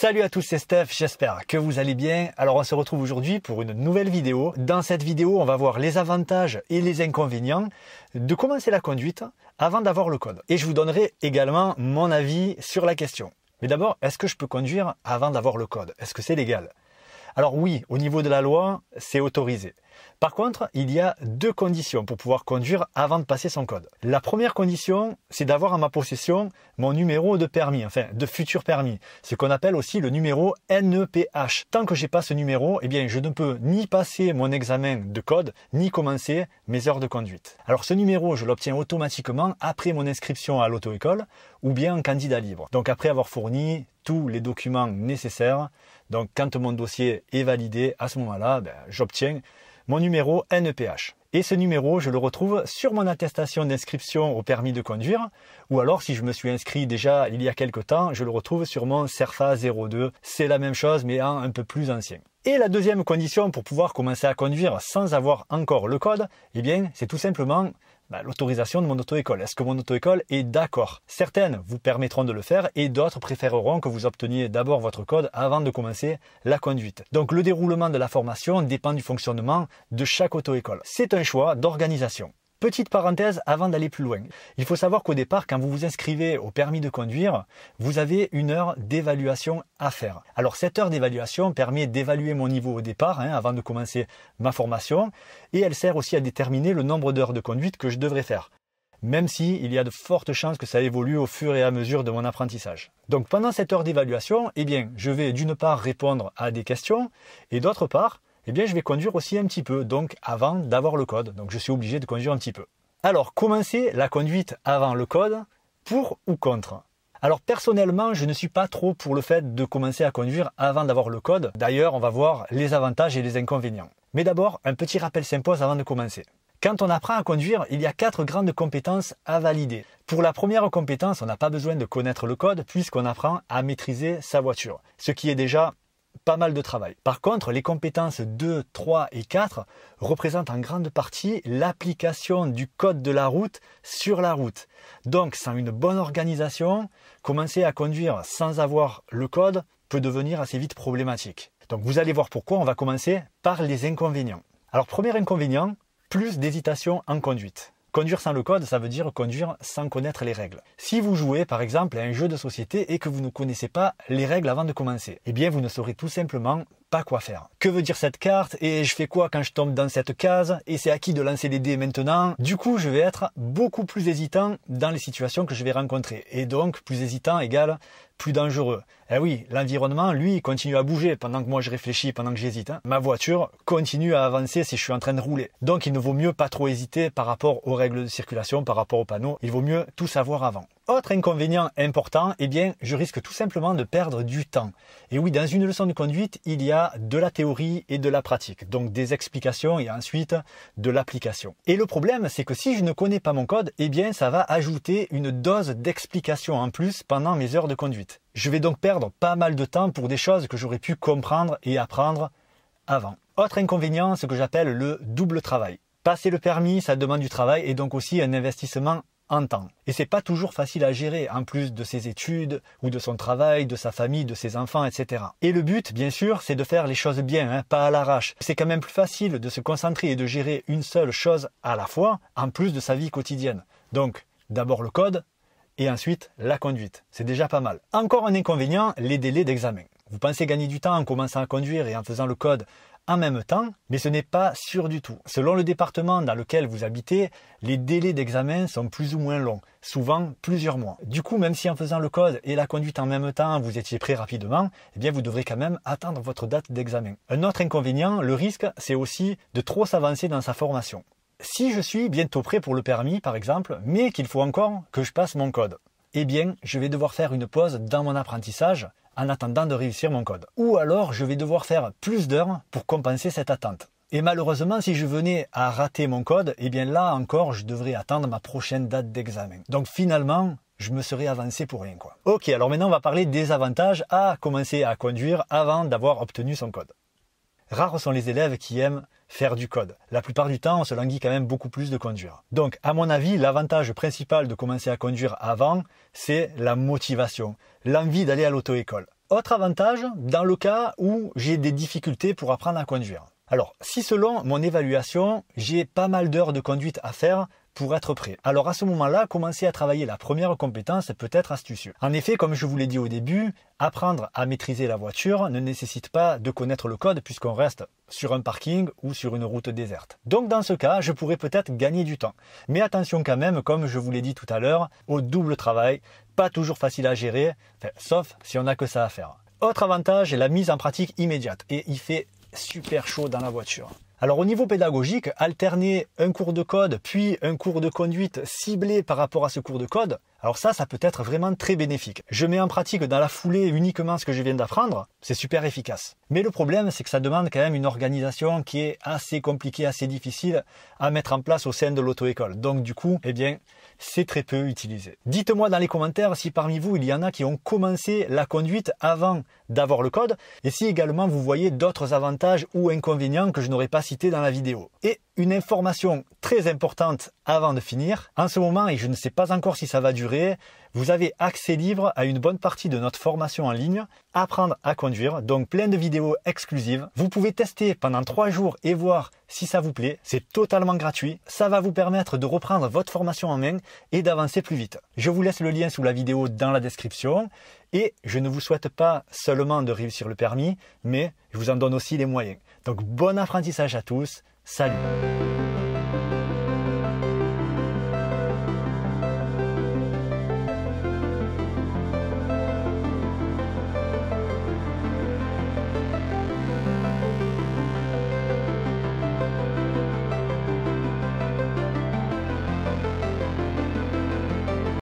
Salut à tous, c'est Steph, j'espère que vous allez bien. Alors on se retrouve aujourd'hui pour une nouvelle vidéo. Dans cette vidéo, on va voir les avantages et les inconvénients de commencer la conduite avant d'avoir le code. Et je vous donnerai également mon avis sur la question. Mais d'abord, est-ce que je peux conduire avant d'avoir le code Est-ce que c'est légal Alors oui, au niveau de la loi, c'est autorisé. Par contre, il y a deux conditions pour pouvoir conduire avant de passer son code. La première condition, c'est d'avoir en ma possession mon numéro de permis, enfin de futur permis, ce qu'on appelle aussi le numéro NEPH. Tant que j'ai pas ce numéro, eh bien je ne peux ni passer mon examen de code, ni commencer mes heures de conduite. Alors ce numéro, je l'obtiens automatiquement après mon inscription à l'auto-école ou bien en candidat libre. Donc après avoir fourni tous les documents nécessaires, donc quand mon dossier est validé, à ce moment-là, ben, j'obtiens mon numéro NEPH. Et ce numéro, je le retrouve sur mon attestation d'inscription au permis de conduire, ou alors si je me suis inscrit déjà il y a quelque temps, je le retrouve sur mon CERFA 02. C'est la même chose, mais en un peu plus ancien. Et la deuxième condition pour pouvoir commencer à conduire sans avoir encore le code, eh bien, c'est tout simplement bah, l'autorisation de mon auto-école. Est-ce que mon auto-école est d'accord Certaines vous permettront de le faire et d'autres préféreront que vous obteniez d'abord votre code avant de commencer la conduite. Donc le déroulement de la formation dépend du fonctionnement de chaque auto-école. C'est un choix d'organisation. Petite parenthèse avant d'aller plus loin. Il faut savoir qu'au départ, quand vous vous inscrivez au permis de conduire, vous avez une heure d'évaluation à faire. Alors cette heure d'évaluation permet d'évaluer mon niveau au départ, hein, avant de commencer ma formation, et elle sert aussi à déterminer le nombre d'heures de conduite que je devrais faire même si il y a de fortes chances que ça évolue au fur et à mesure de mon apprentissage. Donc pendant cette heure d'évaluation, eh bien, je vais d'une part répondre à des questions et d'autre part, eh bien je vais conduire aussi un petit peu, donc avant d'avoir le code. Donc je suis obligé de conduire un petit peu. Alors, commencer la conduite avant le code, pour ou contre alors personnellement, je ne suis pas trop pour le fait de commencer à conduire avant d'avoir le code. D'ailleurs, on va voir les avantages et les inconvénients. Mais d'abord, un petit rappel s'impose avant de commencer. Quand on apprend à conduire, il y a quatre grandes compétences à valider. Pour la première compétence, on n'a pas besoin de connaître le code puisqu'on apprend à maîtriser sa voiture, ce qui est déjà pas mal de travail. Par contre, les compétences 2, 3 et 4 représentent en grande partie l'application du code de la route sur la route. Donc, sans une bonne organisation, commencer à conduire sans avoir le code peut devenir assez vite problématique. Donc, vous allez voir pourquoi on va commencer par les inconvénients. Alors, premier inconvénient, plus d'hésitation en conduite. Conduire sans le code, ça veut dire conduire sans connaître les règles. Si vous jouez par exemple à un jeu de société et que vous ne connaissez pas les règles avant de commencer, eh bien vous ne saurez tout simplement pas quoi faire. Que veut dire cette carte Et je fais quoi quand je tombe dans cette case Et c'est à qui de lancer les dés maintenant Du coup, je vais être beaucoup plus hésitant dans les situations que je vais rencontrer. Et donc, plus hésitant égale plus dangereux. Eh oui, l'environnement, lui, continue à bouger pendant que moi je réfléchis, pendant que j'hésite. Hein. Ma voiture continue à avancer si je suis en train de rouler. Donc il ne vaut mieux pas trop hésiter par rapport aux règles de circulation, par rapport aux panneaux. Il vaut mieux tout savoir avant. Autre inconvénient important, eh bien, je risque tout simplement de perdre du temps. Et oui, dans une leçon de conduite, il y a de la théorie et de la pratique, donc des explications et ensuite de l'application. Et le problème, c'est que si je ne connais pas mon code, eh bien, ça va ajouter une dose d'explications en plus pendant mes heures de conduite. Je vais donc perdre pas mal de temps pour des choses que j'aurais pu comprendre et apprendre avant. Autre inconvénient, ce que j'appelle le double travail. Passer le permis, ça demande du travail et donc aussi un investissement temps. Et c'est pas toujours facile à gérer, en plus de ses études ou de son travail, de sa famille, de ses enfants, etc. Et le but, bien sûr, c'est de faire les choses bien, hein, pas à l'arrache. C'est quand même plus facile de se concentrer et de gérer une seule chose à la fois, en plus de sa vie quotidienne. Donc, d'abord le code, et ensuite la conduite. C'est déjà pas mal. Encore un inconvénient, les délais d'examen. Vous pensez gagner du temps en commençant à conduire et en faisant le code en même temps, mais ce n'est pas sûr du tout. Selon le département dans lequel vous habitez, les délais d'examen sont plus ou moins longs, souvent plusieurs mois. Du coup, même si en faisant le code et la conduite en même temps, vous étiez prêt rapidement, eh bien vous devrez quand même attendre votre date d'examen. Un autre inconvénient, le risque, c'est aussi de trop s'avancer dans sa formation. Si je suis bientôt prêt pour le permis, par exemple, mais qu'il faut encore que je passe mon code, eh bien, je vais devoir faire une pause dans mon apprentissage en attendant de réussir mon code. Ou alors je vais devoir faire plus d'heures pour compenser cette attente. Et malheureusement, si je venais à rater mon code, eh bien là encore, je devrais attendre ma prochaine date d'examen. Donc finalement, je me serais avancé pour rien quoi. Ok, alors maintenant on va parler des avantages à commencer à conduire avant d'avoir obtenu son code. Rares sont les élèves qui aiment faire du code. La plupart du temps, on se languit quand même beaucoup plus de conduire. Donc, à mon avis, l'avantage principal de commencer à conduire avant, c'est la motivation, l'envie d'aller à l'auto-école. Autre avantage, dans le cas où j'ai des difficultés pour apprendre à conduire. Alors, si selon mon évaluation, j'ai pas mal d'heures de conduite à faire être prêt. Alors à ce moment-là, commencer à travailler la première compétence peut être astucieux. En effet, comme je vous l'ai dit au début, apprendre à maîtriser la voiture ne nécessite pas de connaître le code puisqu'on reste sur un parking ou sur une route déserte. Donc dans ce cas, je pourrais peut-être gagner du temps. Mais attention quand même, comme je vous l'ai dit tout à l'heure, au double travail, pas toujours facile à gérer, sauf si on n'a que ça à faire. Autre avantage, la mise en pratique immédiate. Et il fait super chaud dans la voiture. Alors au niveau pédagogique, alterner un cours de code puis un cours de conduite ciblé par rapport à ce cours de code, alors ça, ça peut être vraiment très bénéfique. Je mets en pratique dans la foulée uniquement ce que je viens d'apprendre, c'est super efficace. Mais le problème, c'est que ça demande quand même une organisation qui est assez compliquée, assez difficile à mettre en place au sein de l'auto-école. Donc du coup, eh bien, c'est très peu utilisé. Dites-moi dans les commentaires si parmi vous, il y en a qui ont commencé la conduite avant d'avoir le code, et si également vous voyez d'autres avantages ou inconvénients que je n'aurais pas cités dans la vidéo une information très importante avant de finir. En ce moment, et je ne sais pas encore si ça va durer, vous avez accès libre à une bonne partie de notre formation en ligne, Apprendre à conduire, donc plein de vidéos exclusives. Vous pouvez tester pendant trois jours et voir si ça vous plaît. C'est totalement gratuit. Ça va vous permettre de reprendre votre formation en main et d'avancer plus vite. Je vous laisse le lien sous la vidéo dans la description. Et je ne vous souhaite pas seulement de réussir le permis, mais je vous en donne aussi les moyens. Donc bon apprentissage à tous. Salut